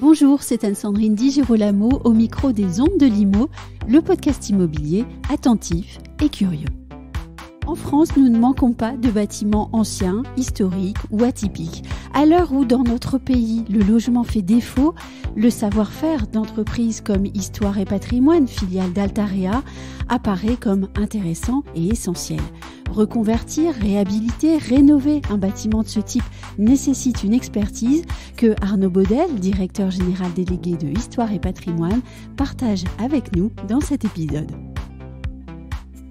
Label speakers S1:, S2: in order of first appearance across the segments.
S1: Bonjour, c'est Anne-Sandrine Di Girolamo au micro des Ondes de Limo, le podcast immobilier attentif et curieux. En France, nous ne manquons pas de bâtiments anciens, historiques ou atypiques. À l'heure où dans notre pays le logement fait défaut, le savoir-faire d'entreprises comme Histoire et Patrimoine, filiale d'Altarea, apparaît comme intéressant et essentiel. Reconvertir, réhabiliter, rénover un bâtiment de ce type nécessite une expertise que Arnaud Baudel, directeur général délégué de Histoire et Patrimoine, partage avec nous dans cet épisode.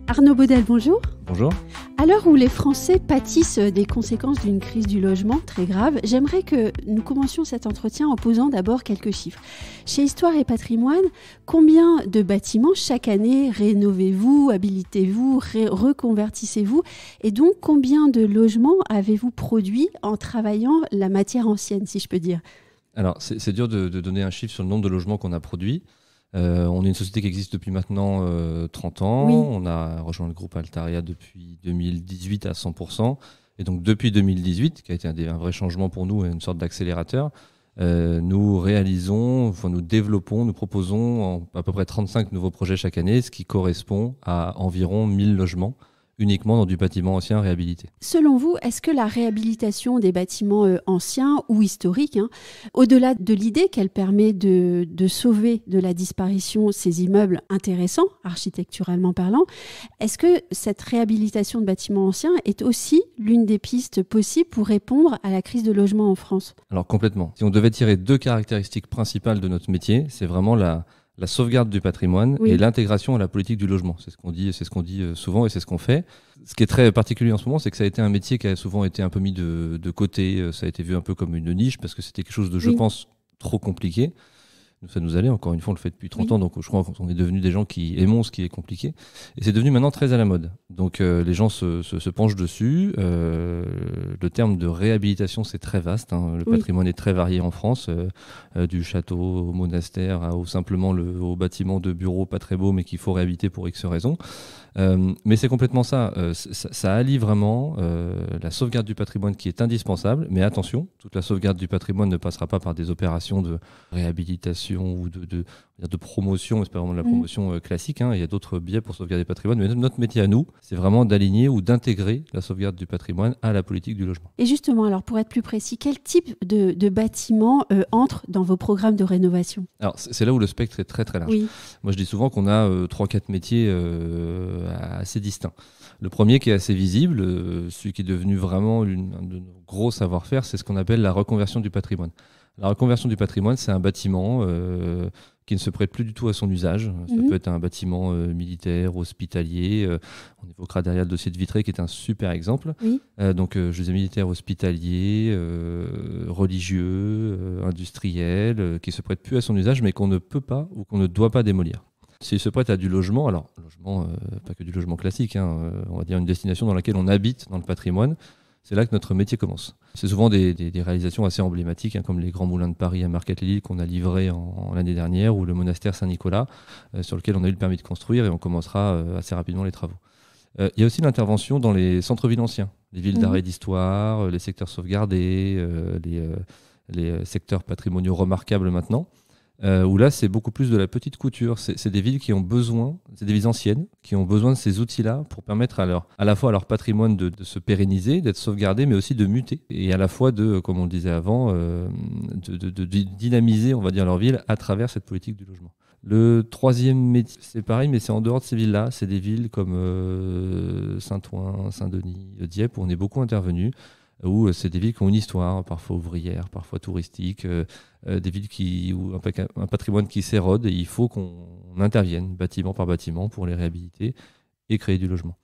S1: Arnaud Baudel, bonjour. Bonjour. À l'heure où les Français pâtissent des conséquences d'une crise du logement très grave, j'aimerais que nous commencions cet entretien en posant d'abord quelques chiffres. Chez Histoire et Patrimoine, combien de bâtiments chaque année rénovez-vous, habilitez-vous, reconvertissez-vous Et donc, combien de logements avez-vous produit en travaillant la matière ancienne, si je peux dire
S2: Alors, c'est dur de, de, donner un chiffre sur le nombre de logements qu'on a produits. Euh, on est une société qui existe depuis maintenant 30 euh, ans. On a rejoint le groupe Altaria depuis 2018 à 100%. Et donc depuis 2018, qui a été un, vrai changement pour nous et une sorte d'accélérateur, euh, nous réalisons, enfin, nous développons, nous proposons à peu près 35 nouveaux projets chaque année, ce qui correspond à environ 1000 logements uniquement dans du bâtiment ancien réhabilité.
S1: Selon vous, est-ce que la réhabilitation des bâtiments euh, anciens ou historiques, hein, au-delà de l'idée qu'elle permet de, de, sauver de la disparition ces immeubles intéressants, architecturalement parlant, est-ce que cette réhabilitation de bâtiments anciens est aussi l'une des pistes possibles pour répondre à la crise de logement en France
S2: Alors complètement. Si on devait tirer deux caractéristiques principales de notre métier, c'est vraiment la la sauvegarde du patrimoine et l'intégration à la politique du logement. C'est ce qu'on dit, c'est ce qu'on dit euh, souvent et c'est ce qu'on fait. Ce qui est très particulier en ce moment, c'est que ça a été un métier qui a souvent été un peu mis de, côté. Euh, ça a été vu un peu comme une niche parce que c'était quelque chose de, je pense, trop compliqué ça nous allait. Encore une fois, on le fait depuis 30 ans, donc je crois qu'on est devenu des gens qui aimons ce qui est compliqué. Et c'est devenu maintenant très à la mode. Donc euh, les gens se, penchent dessus. Euh, le terme de réhabilitation, c'est très vaste. Hein. Le patrimoine est très varié en France, euh, du château au monastère, au simplement le, au bâtiment de bureau pas très beau, mais qu'il faut réhabiliter pour X raisons. mais c'est complètement ça. ça. ça. allie vraiment la sauvegarde du patrimoine qui est indispensable. Mais attention, toute la sauvegarde du patrimoine ne passera pas par des opérations de réhabilitation ou de, de, promotion, c'est pas vraiment de la mm. promotion euh, classique, hein. il y a d'autres biais pour sauvegarder le patrimoine, mais notre métier à nous, c'est vraiment d'aligner ou d'intégrer la sauvegarde du patrimoine à la politique du logement.
S1: Et justement, alors pour être plus précis, quel type de, bâtiment euh, entre dans vos programmes de rénovation
S2: Alors c'est là où le spectre est très très large. Moi je dis souvent qu'on a euh, trois 3-4 métiers assez distincts. Le premier qui est assez visible, celui qui est devenu vraiment une, un de nos gros savoir-faire, c'est ce qu'on appelle la reconversion du patrimoine. La reconversion du patrimoine, c'est un bâtiment euh, qui ne se prête plus du tout à son usage. Ça mhm. peut être un bâtiment euh, militaire, hospitalier. Euh, on évoquera derrière le dossier de Vitré qui est un super exemple. donc, je disais militaire, hospitalier, religieux, industriel, qui ne se prête plus à son usage, mais qu'on ne peut pas ou qu'on ne doit pas démolir. S'il se prête à du logement, alors logement, pas que du logement classique, hein, on va dire une destination dans laquelle on habite dans le patrimoine, c'est là que notre métier commence. C'est souvent des, réalisations assez emblématiques, hein, comme les Grands Moulins de Paris à Marquette-Lille qu'on a livrés en, l'année dernière, ou le monastère Saint-Nicolas, euh, sur lequel on a eu le permis de construire et on commencera euh, assez rapidement les travaux. Euh, il y a aussi l'intervention dans les centres-villes anciens, les villes mhm. d'arrêt d'histoire, les secteurs sauvegardés, les, secteurs patrimoniaux remarquables maintenant. Euh, où là, c'est beaucoup plus de la petite couture. C'est des villes qui ont besoin, c'est des villes anciennes, qui ont besoin de ces outils-là pour permettre à, leur, à la fois à leur patrimoine de, se pérenniser, d'être sauvegardé, mais aussi de muter. Et à la fois de, comme on le disait avant, euh, de, dynamiser, on va dire, leur ville à travers cette politique du logement. Le troisième métier, c'est pareil, mais c'est en dehors de ces villes-là. C'est des villes comme euh, Saint-Ouen, Saint-Denis, Dieppe, où on est beaucoup intervenu où euh, c'est des villes qui ont une histoire, parfois ouvrière, parfois touristique, euh, euh, des villes qui, où un, patrimoine qui s'érode et il faut qu'on intervienne bâtiment par bâtiment pour les réhabiliter et créer du logement.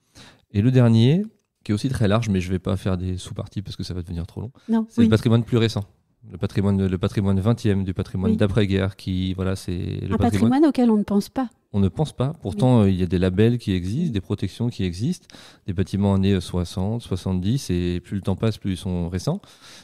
S2: Et le dernier, qui est aussi très large, mais je ne vais pas faire des sous-parties parce que ça va devenir trop long, c'est le patrimoine plus récent le patrimoine, le patrimoine 20e, du patrimoine d'après-guerre, qui voilà, c'est un patrimoine...
S1: auquel on ne pense pas.
S2: On ne pense pas. Pourtant, euh, il y a des labels qui existent, des protections qui existent, des bâtiments années 60, 70, et plus le temps passe, plus ils sont récents.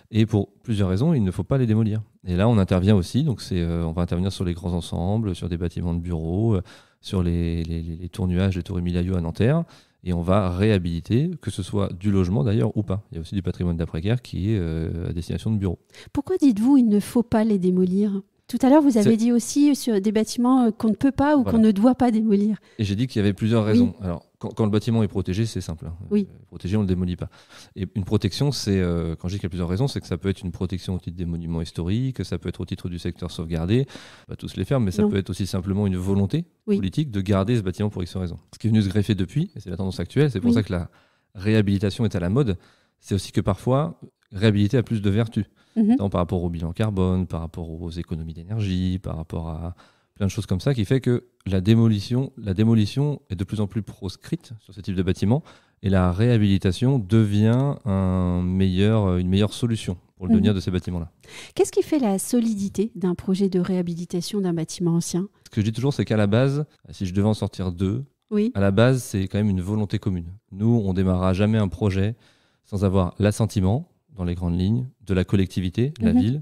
S2: Et pour plusieurs raisons, il ne faut pas les démolir. Et là, on intervient aussi. Donc, euh, on va intervenir sur les grands ensembles, sur des bâtiments de bureaux, euh, sur les, les, les, les tournuages, les tours Emiliaio à Nanterre et on va réhabiliter, que ce soit du logement d'ailleurs ou pas. Il y a aussi du patrimoine d'après-guerre qui est à destination de bureaux.
S1: Pourquoi dites-vous il ne faut pas les démolir tout à l'heure, vous avez dit aussi sur des bâtiments euh, qu'on ne peut pas ou qu'on ne doit pas démolir.
S2: Et j'ai dit qu'il y avait plusieurs raisons. Alors, quand, le bâtiment est protégé, c'est simple. Hein. Euh, protégé, on ne le démolit pas. Et une protection, c'est, euh, quand je dis qu'il y a plusieurs raisons, c'est que ça peut être une protection au titre des monuments historiques, ça peut être au titre du secteur sauvegardé, pas tous les fermes, mais ça peut être aussi simplement une volonté politique de garder ce bâtiment pour X raisons. Ce qui est venu se greffer depuis, et c'est la tendance actuelle, c'est pour ça que la réhabilitation est à la mode, c'est aussi que parfois, réhabilité a plus de vertus. Mhm. par rapport au bilan carbone, par rapport aux économies d'énergie, par rapport à plein de choses comme ça, qui fait que la démolition, la démolition est de plus en plus proscrite sur ce type de bâtiment, et la réhabilitation devient un meilleur, une meilleure solution pour le mhm. devenir de ces bâtiments-là.
S1: Qu'est-ce qui fait la solidité d'un projet de réhabilitation d'un bâtiment ancien
S2: Ce que je dis toujours, c'est qu'à la base, si je devais en sortir deux, oui. à la base, c'est quand même une volonté commune. Nous, on démarrera jamais un projet sans avoir l'assentiment dans les grandes lignes, de la collectivité, la mhm. ville,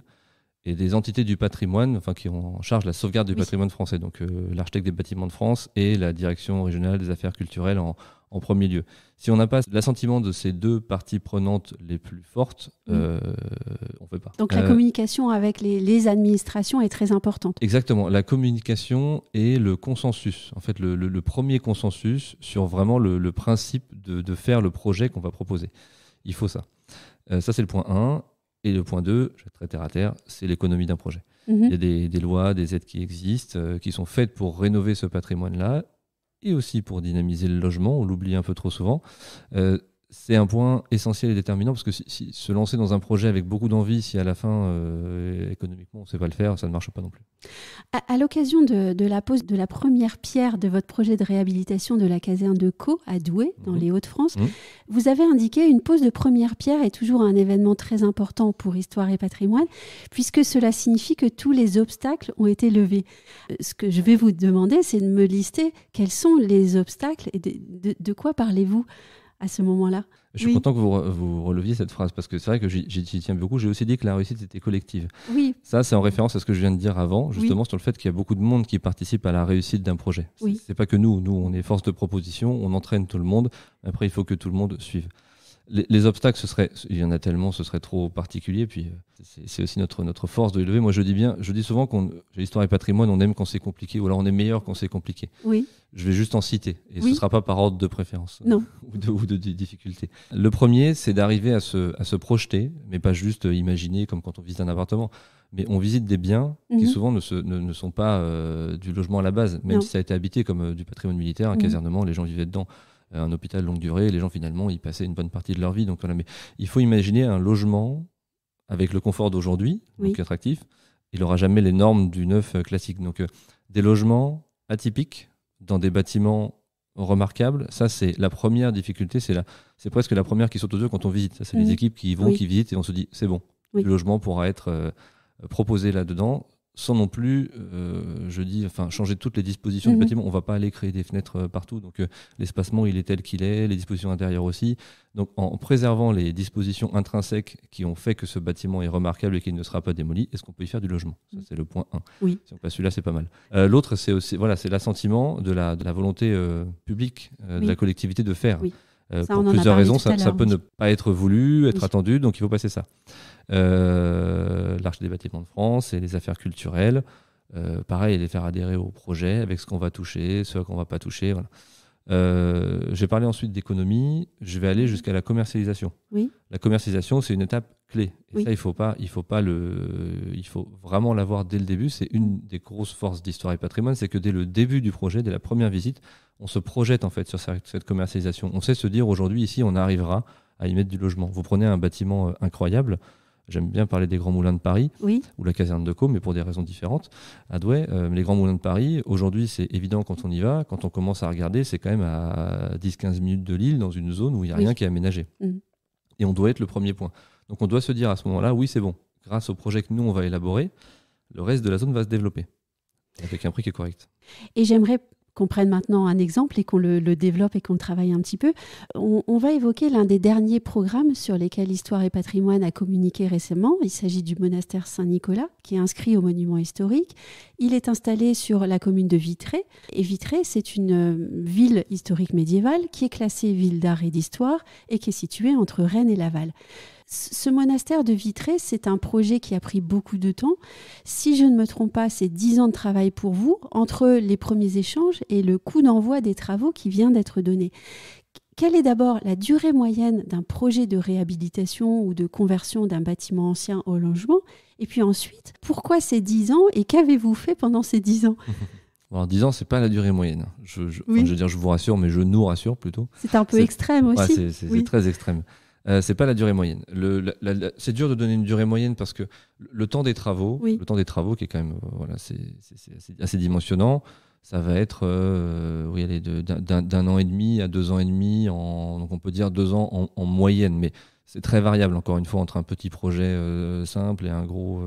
S2: et des entités du patrimoine, enfin qui ont en charge la sauvegarde du patrimoine français, donc euh, l'architecte des bâtiments de France et la direction régionale des affaires culturelles en, premier lieu. Si on n'a pas l'assentiment de ces deux parties prenantes les plus fortes, mhm. euh, on ne peut pas. Donc la euh,
S1: communication avec les, administrations est très importante.
S2: Exactement, la communication et le consensus, en fait le, premier consensus sur vraiment le, principe de, de, faire le projet qu'on va proposer. Il faut ça. Euh, ça, c'est le point 1. Et le point 2, je vais très terre à terre, c'est l'économie d'un projet. Mhm. Il y a des, lois, des aides qui existent, euh, qui sont faites pour rénover ce patrimoine-là et aussi pour dynamiser le logement. On l'oublie un peu trop souvent. Euh, c'est un point essentiel et déterminant parce que si, se lancer dans un projet avec beaucoup d'envie, si à la fin euh, économiquement on ne sait pas le faire, ça ne marche pas non plus.
S1: À, l'occasion de, la pose de la première pierre de votre projet de réhabilitation de la caserne de Caux à Douai, dans mhm. les Hauts-de-France, mhm. vous avez indiqué une pose de première pierre est toujours un événement très important pour Histoire et Patrimoine, puisque cela signifie que tous les obstacles ont été levés. Euh, ce que je vais vous demander, c'est de me lister quels sont les obstacles et de quoi parlez-vous à ce moment-là. Je suis content
S2: que vous, releviez cette phrase parce que c'est vrai que j'y tiens beaucoup. J'ai aussi dit que la réussite était collective. Oui. Ça, c'est en référence à ce que je viens de dire avant, justement sur le fait qu'il y a beaucoup de monde qui participe à la réussite d'un projet. Oui. C'est pas que nous. Nous, on est force de proposition, on entraîne tout le monde. Après, il faut que tout le monde suive les, obstacles, ce serait, il y en a tellement, ce serait trop particulier. Puis euh, c'est aussi notre, notre force de lever. Moi, je dis bien, je dis souvent qu'on, l'histoire et patrimoine, on aime quand c'est compliqué, ou alors on est meilleur quand c'est compliqué. Oui. Je vais juste en citer, et ce ne sera pas par ordre de préférence euh, ou de, difficulté. Le premier, c'est d'arriver à se, à se projeter, mais pas juste euh, imaginer comme quand on visite un appartement mais on visite des biens qui mhm. souvent ne, ne, sont pas du logement à la base, même si ça a été habité comme du patrimoine militaire, un mhm. casernement, les gens vivaient dedans un hôpital longue durée, les gens finalement y passaient une bonne partie de leur vie. Donc mais il faut imaginer un logement avec le confort d'aujourd'hui, donc attractif. Il n'aura jamais les normes du neuf euh, classique. Donc euh, des logements atypiques dans des bâtiments remarquables, ça c'est la première difficulté, c'est c'est presque la première qui saute aux yeux quand on visite. C'est les équipes qui vont, qui visitent et on se dit c'est bon, le logement pourra être euh, proposé là-dedans sans non plus, euh, je dis, enfin, changer toutes les dispositions du mhm. bâtiment. On ne va pas aller créer des fenêtres euh, partout. Donc, euh, l'espacement, il est tel qu'il est, les dispositions intérieures aussi. Donc, en préservant les dispositions intrinsèques qui ont fait que ce bâtiment est remarquable et qu'il ne sera pas démoli, est-ce qu'on peut y faire du logement c'est le point 1. Oui. Si on celui-là, c'est pas mal. L'autre, c'est aussi, voilà, c'est l'assentiment de la, volonté publique de la collectivité de faire. Oui. Euh, pour plusieurs raisons, ça, peut ne pas être voulu, être attendu, donc il faut passer ça. Euh, L'Arche des bâtiments de France et les affaires culturelles, euh, pareil, les faire adhérer au projet avec ce qu'on va toucher, ce qu'on va pas toucher. Voilà. Euh, J'ai parlé ensuite d'économie, je vais aller mhm. jusqu'à la commercialisation. La commercialisation, c'est une étape clé. Et ça, il faut pas, il faut pas le, il faut vraiment l'avoir dès le début. C'est une des grosses forces d'Histoire et Patrimoine, c'est que dès le début du projet, dès la première visite, on se projette en fait sur cette commercialisation. On sait se dire aujourd'hui ici, on arrivera à y mettre du logement. Vous prenez un bâtiment euh, incroyable. J'aime bien parler des Grands Moulins de Paris ou la caserne de Caux, mais pour des raisons différentes. À Douai, euh, les Grands Moulins de Paris, aujourd'hui, c'est évident quand on y va. Quand on commence à regarder, c'est quand même à 10-15 minutes de l'île, dans une zone où il n'y a rien qui est aménagé. Mhm. Et on doit être le premier point. Donc on doit se dire à ce moment-là, oui, c'est bon. Grâce au projet que nous, on va élaborer, le reste de la zone va se développer avec un prix qui est correct.
S1: Et j'aimerais qu'on prenne maintenant un exemple et qu'on le, développe et qu'on le travaille un petit peu. On, va évoquer l'un des derniers programmes sur lesquels Histoire et Patrimoine a communiqué récemment. Il s'agit du monastère Saint-Nicolas, qui est inscrit au monument historique. Il est installé sur la commune de Vitré. Et Vitré, c'est une euh, ville historique médiévale qui est classée ville d'art et d'histoire et qui est située entre Rennes et Laval ce monastère de Vitré, c'est un projet qui a pris beaucoup de temps. Si je ne me trompe pas, c'est dix ans de travail pour vous, entre les premiers échanges et le coût d'envoi des travaux qui vient d'être donné. Quelle est d'abord la durée moyenne d'un projet de réhabilitation ou de conversion d'un bâtiment ancien au logement Et puis ensuite, pourquoi ces dix ans et qu'avez-vous fait pendant ces dix ans
S2: Alors 10 ans, c'est pas la durée moyenne. Je, veux dire, je vous rassure, mais je nous rassure plutôt. C'est un peu extrême aussi. c'est très extrême. Euh, c'est pas la durée moyenne. c'est dur de donner une durée moyenne parce que le temps des travaux, le temps des travaux qui est quand même euh, assez, dimensionnant, ça va être euh, d'un, an et demi à deux ans et demi, donc on peut dire deux ans en, moyenne, mais c'est très variable encore une fois entre un petit projet simple et un gros.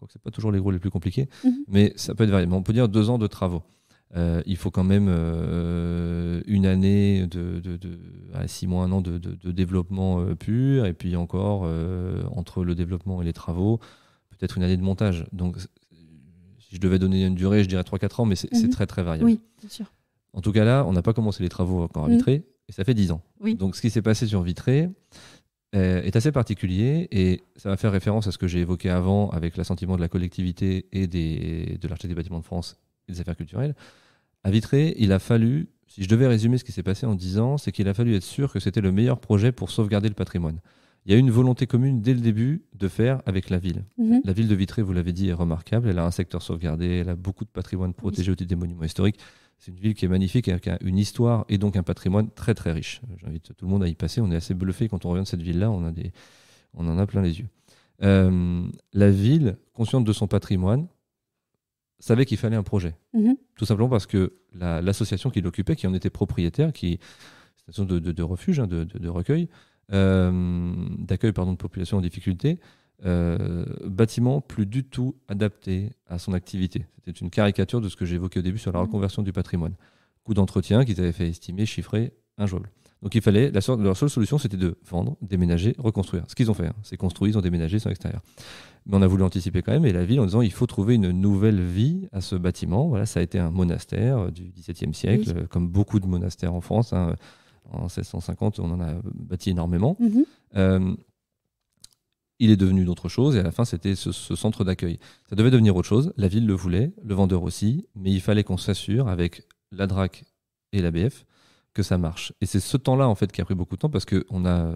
S2: que c'est pas toujours les gros les plus compliqués, mhm. mais ça peut être variable. On peut dire deux ans de travaux. Euh, il faut quand même euh, une année de, à ah, six mois, un an de, développement euh, pur, et puis encore entre le développement et les travaux, peut-être une année de montage. Donc, si je devais donner une durée, je dirais 3-4 ans, mais c'est mhm. très très variable. Oui, sûr. En tout cas, là, on n'a pas commencé les travaux encore à Vitré, mhm. et ça fait 10 ans. Donc, ce qui s'est passé sur Vitré est assez particulier, et ça va faire référence à ce que j'ai évoqué avant avec l'assentiment de la collectivité et des, de l'architecte des bâtiments de France des affaires culturelles. À Vitré, il a fallu, si je devais résumer ce qui s'est passé en 10 ans, c'est qu'il a fallu être sûr que c'était le meilleur projet pour sauvegarder le patrimoine. Il y a eu une volonté commune dès le début de faire avec la ville. Mhm. La ville de Vitré, vous l'avez dit, est remarquable. Elle a un secteur sauvegardé, elle a beaucoup de patrimoine protégé au titre des monuments historiques. C'est une ville qui est magnifique, avec une histoire et donc un patrimoine très très riche. J'invite tout le monde à y passer. On est assez bluffé quand on revient de cette ville-là. On, on en a plein les yeux. Euh, la ville, consciente de son patrimoine, savait qu'il fallait un projet. Mhm. Tout simplement parce que l'association qui l'occupait, qui en était propriétaire, qui station de, de, de, refuge, hein, de, recueil, euh, d'accueil pardon, de population en difficulté, euh, bâtiment plus du tout adapté à son activité. C'était une caricature de ce que j'évoquais au début sur la mhm. reconversion du patrimoine. Coût d'entretien qu'ils avaient fait estimer, chiffré, injouable. Donc il fallait, la leur seule solution, c'était de vendre, déménager, reconstruire. Ce qu'ils ont fait, hein. c'est construit, ils ont déménagé, sur l'extérieur. Mais on a voulu anticiper quand même, et la ville en disant, il faut trouver une nouvelle vie à ce bâtiment. Voilà, ça a été un monastère euh, du XVIIe siècle, comme beaucoup de monastères en France. Hein. En 1650, on en a bâti énormément. Mm-hmm. Euh, il est devenu d'autre chose et à la fin c'était ce, ce, centre d'accueil. Ça devait devenir autre chose, la ville le voulait, le vendeur aussi, mais il fallait qu'on s'assure avec la DRAC et l'ABF que ça marche. Et c'est ce temps-là, en fait, qui a pris beaucoup de temps parce on a euh,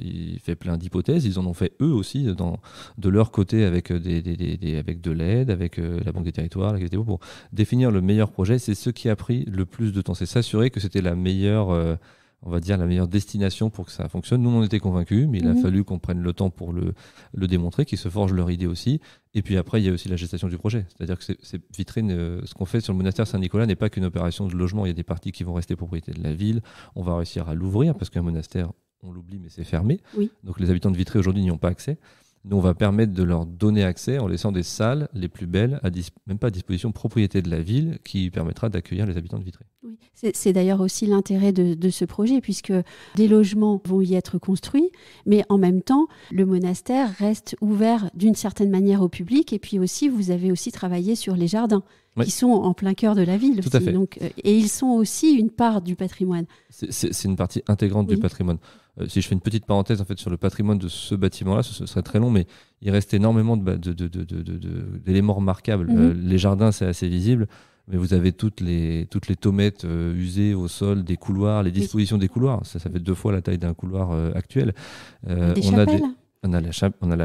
S2: il fait plein d'hypothèses. Ils en ont fait eux aussi euh, dans, de leur côté avec, euh, des, avec de l'aide, avec la Banque des Territoires, la pour définir le meilleur projet. C'est ce qui a pris le plus de temps. C'est s'assurer que c'était la meilleure on va dire, la meilleure destination pour que ça fonctionne. Nous, on était convaincus, mais il a mhm. fallu qu'on prenne le temps pour le, le démontrer, qu'ils se forgent leur idée aussi. Et puis après, il y a aussi la gestation du projet. C'est-à-dire que ces vitrines, euh, ce qu'on fait sur le monastère Saint-Nicolas n'est pas qu'une opération de logement. Il y a des parties qui vont rester propriété de la ville. On va réussir à l'ouvrir parce qu'un monastère, on l'oublie, mais c'est fermé. Donc les habitants de Vitré aujourd'hui n'y ont pas accès. Nous, on va permettre de leur donner accès en laissant des salles les plus belles, à même pas à disposition propriété de la ville, qui permettra d'accueillir les habitants de Vitré.
S1: Oui. C'est d'ailleurs aussi l'intérêt de, ce projet, puisque des logements vont y être construits, mais en même temps, le monastère reste ouvert d'une certaine manière au public, et puis aussi, vous avez aussi travaillé sur les jardins qui sont en plein cœur de la ville. Tout à fait. Donc, euh, et ils sont aussi une part du patrimoine.
S2: C'est une partie intégrante du patrimoine. Euh, si je fais une petite parenthèse en fait sur le patrimoine de ce bâtiment-là, ce, serait très long, mais il reste énormément d'éléments bah, de, de, remarquables. Mhm. Euh, les jardins, c'est assez visible, mais vous avez toutes les, toutes les tomettes usées au sol, des couloirs, les dispositions des couloirs. Ça, ça fait deux fois la taille d'un couloir actuel. des on A des... On a, la chapelle, hein,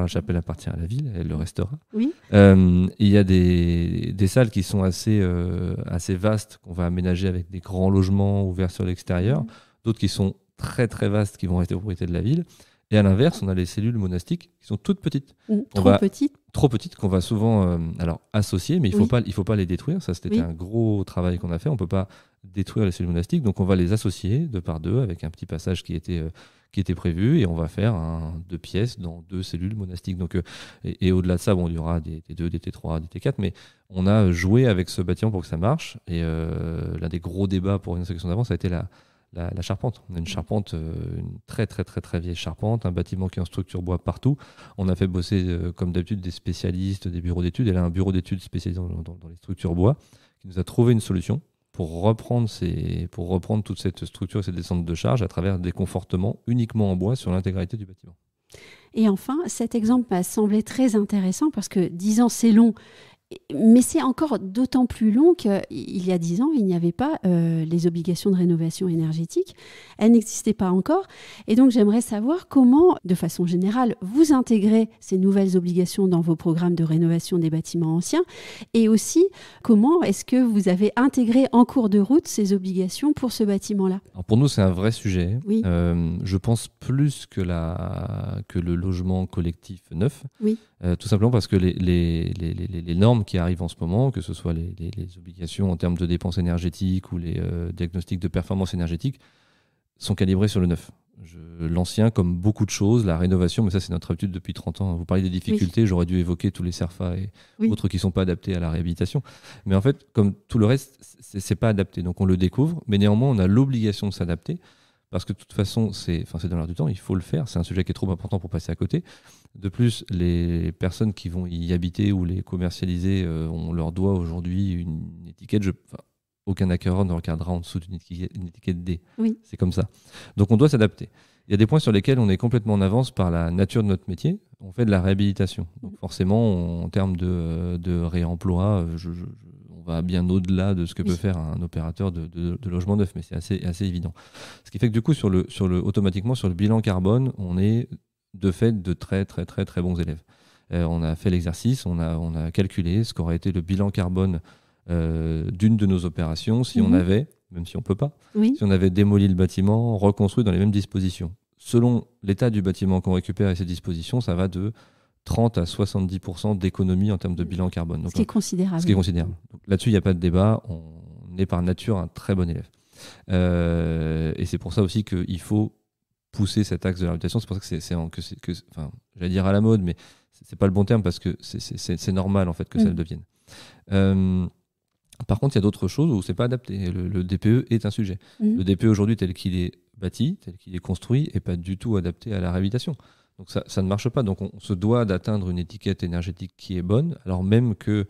S2: la chapelle appartient à la ville, elle le restera. Oui. Euh, il y a des, salles qui sont euh, assez, vastes, qu'on va aménager avec des grands logements ouverts sur l'extérieur, mhm. d'autres qui sont très très vastes, qui vont rester aux propriétés de la ville. Et à l'inverse, on a les cellules monastiques qui sont toutes petites. trop petites. Trop petites qu'on va souvent euh, alors associer, mais il ne faut, pas, les détruire. Ça, c'était un gros travail qu'on a fait. On ne peut pas détruire les cellules monastiques. Donc on va les associer deux par deux avec un petit passage qui était, euh, qui était prévu et on va faire un, deux pièces dans deux cellules monastiques. Donc, euh, et, au-delà de ça, bon, il y aura des T2, des T3, des T4, mais on a joué avec ce bâtiment pour que ça marche. Et euh, l'un des gros débats pour une section d'avant, ça a été la, la, charpente. On a une charpente, une très très très très vieille charpente, un bâtiment qui est en structure bois partout. On a fait bosser, comme d'habitude, des spécialistes, des bureaux d'études. Elle a un bureau d'études spécialisé dans, dans les structures bois qui nous a trouvé une solution pour reprendre, ces, pour reprendre toute cette structure et ces descentes de charge à travers des confortements uniquement en bois sur l'intégralité du bâtiment.
S1: Et enfin, cet exemple m'a semblé très intéressant parce que 10 ans, c'est long mais c'est encore d'autant plus long qu'il y a dix ans, il n'y avait pas euh, les obligations de rénovation énergétique. Elles n'existaient pas encore. Et donc, j'aimerais savoir comment, de façon générale, vous intégrez ces nouvelles obligations dans vos programmes de rénovation des bâtiments anciens. Et aussi, comment est-ce que vous avez intégré en cours de route ces obligations pour ce bâtiment-là
S2: Pour nous, c'est un vrai sujet. Euh, je pense plus que, la, que le logement collectif neuf. Oui. Euh, tout simplement parce que les, normes qui arrivent en ce moment, que ce soit les, obligations en termes de dépenses énergétiques ou les euh, diagnostics de performance énergétique, sont calibrées sur le neuf. L'ancien, comme beaucoup de choses, la rénovation, mais ça c'est notre habitude depuis 30 ans. Hein. Vous parlez des difficultés, j'aurais dû évoquer tous les SERFA et autres qui ne sont pas adaptés à la réhabilitation. Mais en fait, comme tout le reste, ce n'est pas adapté. Donc on le découvre, mais néanmoins on a l'obligation de s'adapter parce que de toute façon, c'est enfin, dans l'air du temps, il faut le faire, c'est un sujet qui est trop important pour passer à côté. De plus, les personnes qui vont y habiter ou les commercialiser, euh, on leur doit aujourd'hui une étiquette. Je, aucun acquéreur ne regardera en dessous d'une étiquette, D. Oui. C'est comme ça. Donc on doit s'adapter. Il y a des points sur lesquels on est complètement en avance par la nature de notre métier. On fait de la réhabilitation. Donc forcément, en termes de, réemploi, euh, je, on va bien au-delà de ce que peut faire un opérateur de, logement neuf, mais c'est assez, évident. Ce qui fait que du coup, sur le, automatiquement, sur le bilan carbone, on est de fait de très très très très bons élèves. Euh, on a fait l'exercice, on a, calculé ce qu'aurait été le bilan carbone euh, d'une de nos opérations si on mhm. avait, même si on ne peut pas, si on avait démoli le bâtiment, reconstruit dans les mêmes dispositions. Selon l'état du bâtiment qu'on récupère et ses dispositions, ça va de 30 à 70% d'économie en termes de bilan carbone. Donc, ce qui est euh, considérable. Ce qui est considérable. Là-dessus, il n'y a pas de débat. On est par nature un très bon élève. Euh, et c'est pour ça aussi qu'il faut pousser cet axe de la réhabilitation. C'est pour ça que c'est, que, enfin, j'allais dire à la mode, mais c'est pas le bon terme parce que c'est, normal en fait que ça le mm. devienne. Euh, par contre, il y a d'autres choses où c'est pas adapté. Le, DPE e est un sujet. Mm. Le DPE aujourd'hui tel qu'il est bâti, tel qu'il est construit, n'est pas du tout adapté à la réhabilitation. Donc ça, ne marche pas. Donc on, se doit d'atteindre une étiquette énergétique qui est bonne, alors même que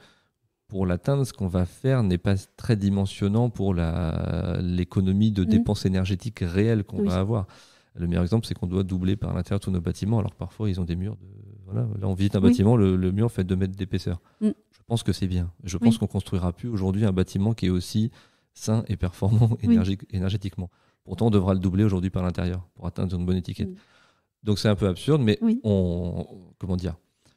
S2: pour l'atteindre, ce qu'on va faire n'est pas très dimensionnant pour l'économie de mmh. dépenses énergétiques réelles qu'on va avoir. Le meilleur exemple, c'est qu'on doit doubler par l'intérieur tous nos bâtiments. Alors parfois, ils ont des murs. De... là, on visite un bâtiment, le, mur fait 2 mètres d'épaisseur. Mmh. Je pense que c'est bien. Je pense qu'on qu'on construira plus aujourd'hui un bâtiment qui est aussi sain et performant énergétiquement. Pourtant, on devra le doubler aujourd'hui par l'intérieur pour atteindre une bonne étiquette. Mmh. Donc c'est un peu absurde, mais on, comment dire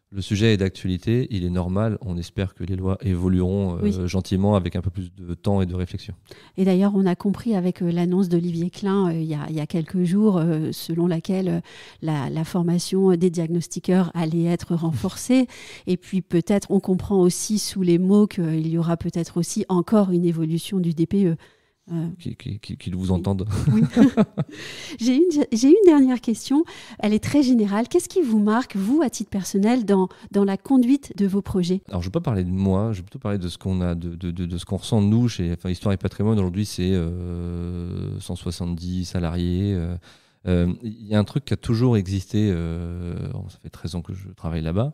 S2: le sujet est d'actualité, il est normal. On espère que les lois évolueront euh, gentiment avec un peu plus de temps et de réflexion.
S1: Et d'ailleurs, on a compris avec euh, l'annonce d'Olivier Klein euh, il, y, a, quelques jours, selon laquelle la, formation des diagnostiqueurs allait être renforcée. Et puis peut-être, on comprend aussi sous les mots qu'il y aura peut-être aussi encore une évolution du DPE. Qu'ils
S2: vous entendent.
S1: J'ai une, une, dernière question. Elle est très générale. Qu'est-ce qui vous marque, vous, à titre personnel, dans, dans la conduite de vos projets
S2: Alors, je ne vais pas parler de moi. Je vais plutôt parler de ce qu'on a, de, de, de, ce qu'on ressent nous chez Histoire et Patrimoine. Aujourd'hui, c'est 170 euh, salariés. Euh, il euh, y a un truc qui a toujours existé, euh, ça fait 13 ans que je travaille là-bas,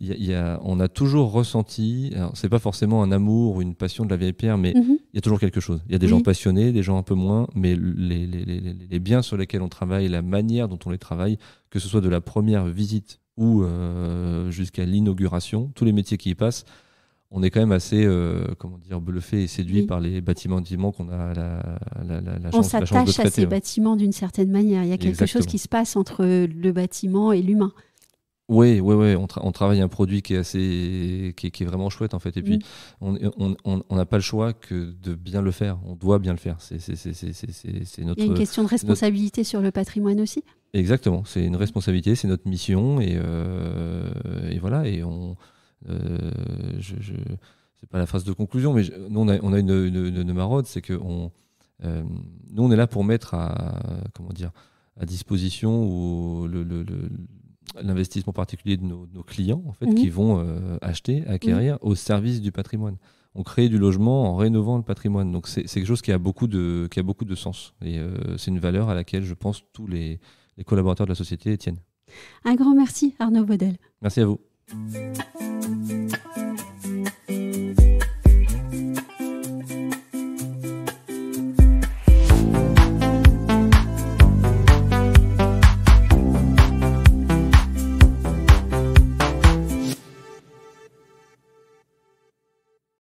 S2: on a toujours ressenti, c'est pas forcément un amour ou une passion de la vieille pierre, mais mhm. il y a toujours quelque chose. Il y a des gens passionnés, des gens un peu moins, mais les, biens sur lesquels on travaille, la manière dont on les travaille, que ce soit de la première visite ou euh, jusqu'à l'inauguration, tous les métiers qui y passent, on est quand même assez euh, comment dire bluffé et séduit par les bâtiments qu'on a la, la, de la on s'attache à ces
S1: bâtiments d'une certaine manière. Il y a quelque chose qui se passe entre le bâtiment et l'humain.
S2: Oui, oui, oui. On, travaille un produit qui est assez, qui est, vraiment chouette en fait. Et puis, mm. on n'a pas le choix que de bien le faire. On doit bien le faire. C'est Il y a une question de responsabilité
S1: sur le patrimoine aussi.
S2: Exactement. C'est une responsabilité. C'est notre mission. Et, euh, et voilà. Et on, euh, je, je c'est pas la phrase de conclusion, mais nous, on a, une, une, maraude, c'est que on, euh, nous, on est là pour mettre à, comment dire, à disposition l'investissement particulier de nos, clients, en fait, mhm. qui vont euh, acheter, acquérir mhm. au service du patrimoine. On crée du logement en rénovant le patrimoine. Donc, c'est quelque chose qui a beaucoup de, qui a beaucoup de sens. Et c'est une valeur à laquelle, je pense, tous les, les collaborateurs de la société tiennent.
S1: Un grand merci, Arnaud Baudel.
S2: Merci à vous.